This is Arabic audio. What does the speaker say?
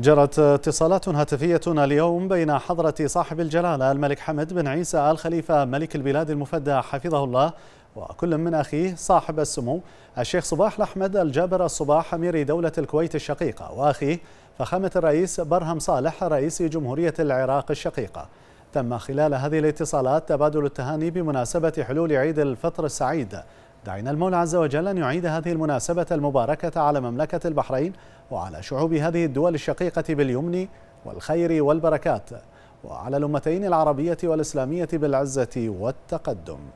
جرت اتصالات هاتفية اليوم بين حضرة صاحب الجلالة الملك حمد بن عيسى آل خليفة ملك البلاد المفدى حفظه الله وكل من أخيه صاحب السمو الشيخ صباح الأحمد الجابر الصباح أمير دولة الكويت الشقيقة وأخيه فخامة الرئيس برهم صالح رئيس جمهورية العراق الشقيقة تم خلال هذه الاتصالات تبادل التهاني بمناسبة حلول عيد الفطر السعيد دعينا المولى عز وجل أن يعيد هذه المناسبة المباركة على مملكة البحرين وعلى شعوب هذه الدول الشقيقة باليمن والخير والبركات وعلى الأمتين العربية والإسلامية بالعزة والتقدم